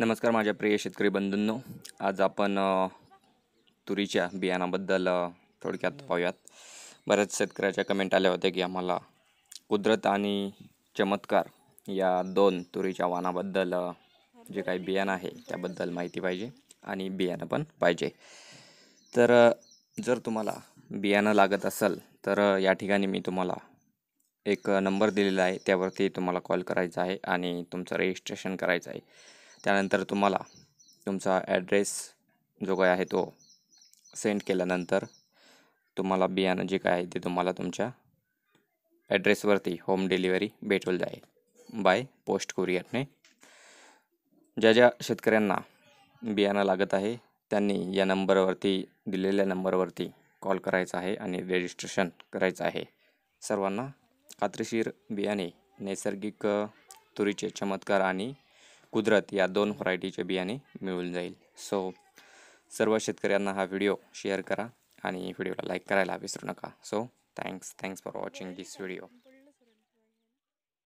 नमस्कार माझ्या प्रिय शेतकरी बंधूंनो आज आपण तुरीच्या बियाणाबद्दल थोडक्यात पाहूयात बऱ्याच शेतकऱ्याच्या कमेंट आल्या होत्या की आम्हाला कुदरत आणि चमत्कार या दोन तुरीच्या वाणाबद्दल जे काही बियाणं आहे त्याबद्दल माहिती पाहिजे आणि बियाणं पण पाहिजे तर जर तुम्हाला बियाणं लागत असेल तर या ठिकाणी मी तुम्हाला एक नंबर दिलेला आहे त्यावरती तुम्हाला कॉल करायचा आहे आणि तुमचं रजिस्ट्रेशन करायचं आहे त्यानंतर तुम्हाला तुमचा ॲड्रेस जो काय आहे तो सेंड केल्यानंतर तुम्हाला बियाणं जे काय आहे ते तुम्हाला तुमच्या ॲड्रेसवरती होम डिलिव्हरी भेटून जाईल बाय पोस्ट कुरिअरने ज्या ज्या शेतकऱ्यांना बियाणं लागत आहे त्यांनी या नंबरवरती दिलेल्या नंबरवरती कॉल करायचा आहे आणि रजिस्ट्रेशन करायचं आहे सर्वांना खात्रीशीर बियाणे नैसर्गिक तुरीचे चमत्कार आणि कुदरत या दोन व्हरायटीचे बियाणे मिळून जाईल सो सर्व शेतकऱ्यांना हा व्हिडिओ शेअर करा आणि व्हिडिओला लाईक करायला विसरू नका so thanks thanks for watching this video